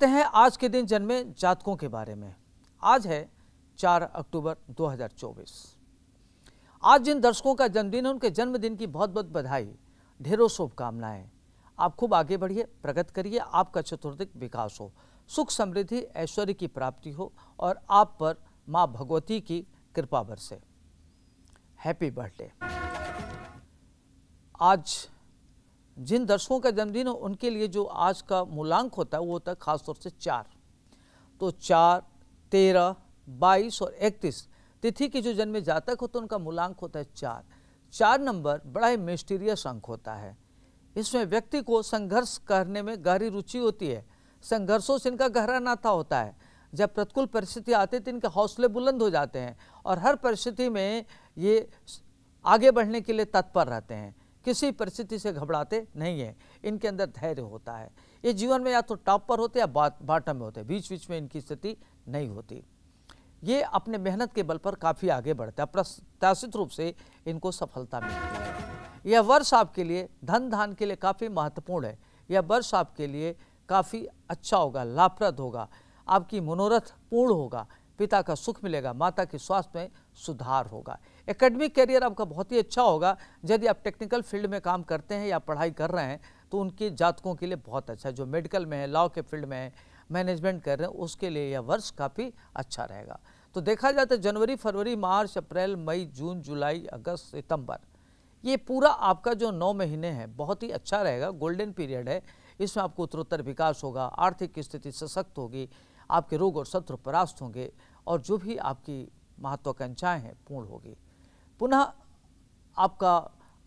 देखते हैं आज के दिन जन्मे जातकों के बारे में आज है 4 अक्टूबर 2024 आज जिन दर्शकों का जन्मदिन है उनके जन्मदिन की बहुत बहुत बधाई ढेरों शुभकामनाएं आप खूब आगे बढ़िए प्रगति करिए आपका चतुर्दिक विकास हो सुख समृद्धि ऐश्वर्य की प्राप्ति हो और आप पर माँ भगवती की कृपा बरसे हैप्पी बर्थडे आज जिन दर्शकों का जन्मदिन हो उनके लिए जो आज का मूलांक होता है वो होता है खासतौर से चार तो चार तेरह बाईस और इकतीस तिथि के जो जन्मे जातक होते हैं उनका मूलांक होता है चार चार नंबर बड़ा ही मिस्टीरियस अंक होता है इसमें व्यक्ति को संघर्ष करने में गहरी रुचि होती है संघर्षों से इनका गहरा नाता होता है जब प्रतिकूल परिस्थिति आती तो इनके हौसले बुलंद हो जाते हैं और हर परिस्थिति में ये आगे बढ़ने के लिए तत्पर रहते हैं किसी परिस्थिति से घबराते नहीं हैं इनके अंदर धैर्य होता है ये जीवन में या तो टॉप पर होते या बॉटम में होते बीच बीच में इनकी स्थिति नहीं होती ये अपने मेहनत के बल पर काफ़ी आगे बढ़ते हैं प्रत्याशित रूप से इनको सफलता मिलती है यह वर्ष आपके लिए धन धान के लिए काफ़ी महत्वपूर्ण है यह वर्ष आपके लिए काफ़ी अच्छा होगा लाभप्रद होगा आपकी मनोरथ पूर्ण होगा पिता का सुख मिलेगा माता के स्वास्थ्य में सुधार होगा एकेडमिक करियर आपका बहुत ही अच्छा होगा यदि आप टेक्निकल फील्ड में काम करते हैं या पढ़ाई कर रहे हैं तो उनके जातकों के लिए बहुत अच्छा जो मेडिकल में है लॉ के फील्ड में है मैनेजमेंट कर रहे हैं उसके लिए यह वर्ष काफ़ी अच्छा रहेगा तो देखा जाए तो जनवरी फरवरी मार्च अप्रैल मई जून जुलाई अगस्त सितंबर ये पूरा आपका जो नौ महीने हैं बहुत ही अच्छा रहेगा गोल्डन पीरियड है इसमें आपको उत्तरोत्तर विकास होगा आर्थिक स्थिति सशक्त होगी आपके रोग और शत्रु परास्त होंगे और जो भी आपकी महत्वाकांक्षाएं हैं पूर्ण होगी पुनः आपका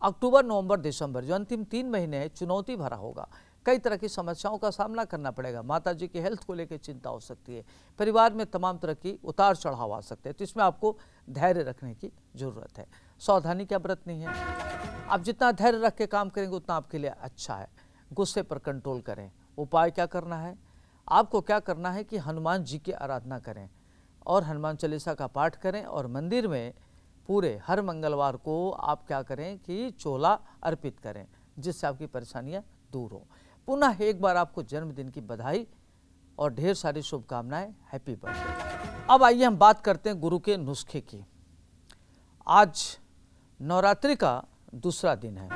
अक्टूबर नवंबर दिसंबर जो अंतिम तीन महीने हैं चुनौती भरा होगा कई तरह की समस्याओं का सामना करना पड़ेगा माता जी की हेल्थ को लेकर चिंता हो सकती है परिवार में तमाम तरह की उतार चढ़ाव आ सकते हैं तो इसमें आपको धैर्य रखने की जरूरत है सावधानी क्या व्रत नहीं है आप जितना धैर्य रख के काम करेंगे उतना आपके लिए अच्छा है गुस्से पर कंट्रोल करें उपाय क्या करना है आपको क्या करना है कि हनुमान जी की आराधना करें और हनुमान चालीसा का पाठ करें और मंदिर में पूरे हर मंगलवार को आप क्या करें कि चोला अर्पित करें जिससे आपकी परेशानियां दूर हों पुनः एक बार आपको जन्मदिन की बधाई और ढेर सारी शुभकामनाएं हैप्पी बर्थडे अब आइए हम बात करते हैं गुरु के नुस्खे की आज नवरात्रि का दूसरा दिन है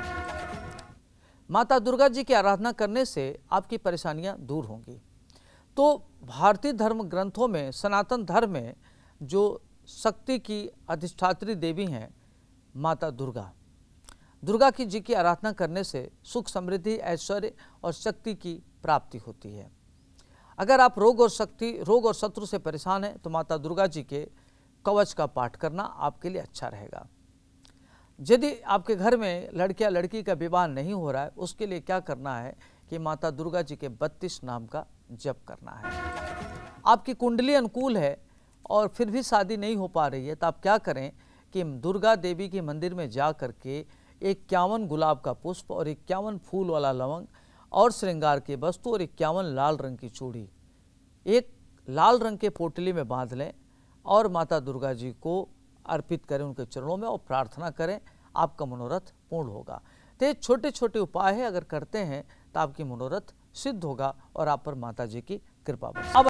माता दुर्गा जी की आराधना करने से आपकी परेशानियां दूर होंगी तो भारतीय धर्म ग्रंथों में सनातन धर्म में जो शक्ति की अधिष्ठात्री देवी हैं माता दुर्गा दुर्गा की जी की आराधना करने से सुख समृद्धि ऐश्वर्य और शक्ति की प्राप्ति होती है अगर आप रोग और शक्ति रोग और शत्रु से परेशान हैं तो माता दुर्गा जी के कवच का पाठ करना आपके लिए अच्छा रहेगा यदि आपके घर में लड़किया लड़की का विवाह नहीं हो रहा है उसके लिए क्या करना है कि माता दुर्गा जी के बत्तीस नाम का जप करना है आपकी कुंडली अनुकूल है और फिर भी शादी नहीं हो पा रही है तो आप क्या करें कि दुर्गा देवी के मंदिर में जा कर के इक्यावन गुलाब का पुष्प और इक्यावन फूल वाला लवंग और श्रृंगार के वस्तु और इक्यावन लाल रंग की चूड़ी एक लाल रंग के पोटली में बांध लें और माता दुर्गा जी को अर्पित करें उनके चरणों में और प्रार्थना करें आपका मनोरथ पूर्ण होगा तो ये छोटे छोटे उपाय है अगर करते हैं तो आपकी मनोरथ सिद्ध होगा और आप पर माता जी की कृपा अब